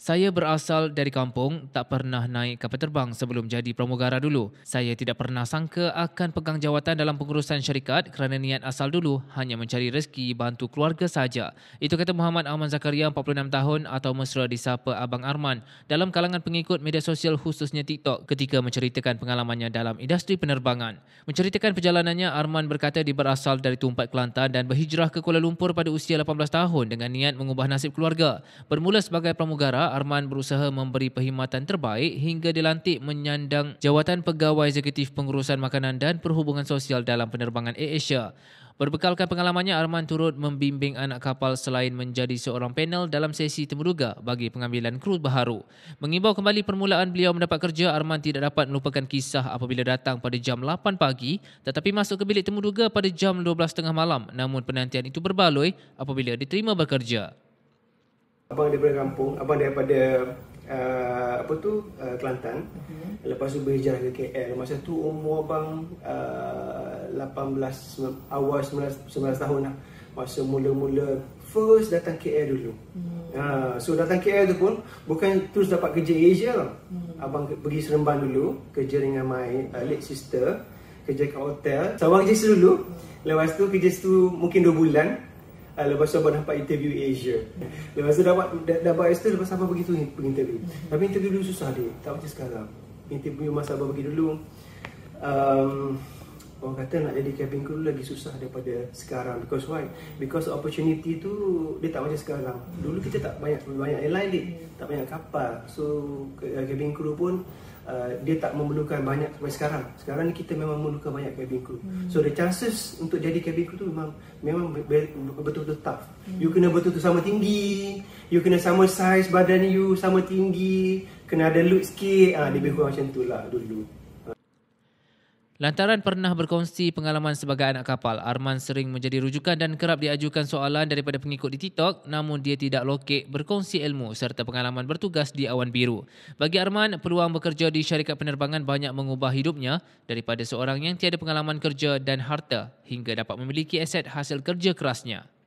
Saya berasal dari kampung, tak pernah naik kapal terbang sebelum jadi pramugara dulu. Saya tidak pernah sangka akan pegang jawatan dalam pengurusan syarikat kerana niat asal dulu hanya mencari rezeki bantu keluarga saja. Itu kata Muhammad Aman Zakaria, 46 tahun atau mesra disapa Abang Arman dalam kalangan pengikut media sosial khususnya TikTok ketika menceritakan pengalamannya dalam industri penerbangan. Menceritakan perjalanannya, Arman berkata dia berasal dari Tumpat Kelantan dan berhijrah ke Kuala Lumpur pada usia 18 tahun dengan niat mengubah nasib keluarga. Bermula sebagai pramugara, Arman berusaha memberi perkhidmatan terbaik hingga dilantik menyandang jawatan pegawai eksekutif pengurusan makanan dan perhubungan sosial dalam penerbangan Air Asia. Berbekalkan pengalamannya, Arman turut membimbing anak kapal selain menjadi seorang panel dalam sesi temuduga bagi pengambilan kru baharu. Mengimbau kembali permulaan beliau mendapat kerja, Arman tidak dapat melupakan kisah apabila datang pada jam 8 pagi tetapi masuk ke bilik temuduga pada jam 12.30 malam. Namun penantian itu berbaloi apabila diterima bekerja abang daripada kampung abang daripada uh, apa tu uh, Kelantan mm-hmm. lepas tu berhijrah ke KL masa tu umur abang uh, 18 awal 19, 19 tahun lah masa mula-mula first datang KL dulu mm-hmm. uh, so datang KL tu pun bukan terus dapat kerja Asia mm-hmm. abang pergi Seremban dulu kerja dengan my uh, late sister kerja kat hotel so abang kerja dulu mm-hmm. lepas tu kerja situ mungkin 2 bulan Uh, lepas tu abang dapat interview Asia Lepas tu dapat dapat Aston lepas abang pergi tu pergi interview mm-hmm. Tapi interview dulu susah dia, tak macam sekarang Interview masa abang pergi dulu um, Orang kata nak jadi cabin crew lagi susah daripada sekarang Because why? Because opportunity tu dia tak macam sekarang Dulu kita tak banyak banyak airline ni, tak banyak kapal So cabin crew pun Uh, dia tak memerlukan banyak sampai sekarang. Sekarang ni kita memang memerlukan banyak cabin crew. Hmm. So the chances untuk jadi cabin crew tu memang memang betul-betul tough. Hmm. You kena betul-betul sama tinggi, you kena sama size badan you, sama tinggi, kena ada loot sikit. Ah hmm. ha, lebih kurang macam tu lah dulu. Lantaran pernah berkongsi pengalaman sebagai anak kapal, Arman sering menjadi rujukan dan kerap diajukan soalan daripada pengikut di TikTok, namun dia tidak lokek berkongsi ilmu serta pengalaman bertugas di awan biru. Bagi Arman, peluang bekerja di syarikat penerbangan banyak mengubah hidupnya daripada seorang yang tiada pengalaman kerja dan harta hingga dapat memiliki aset hasil kerja kerasnya.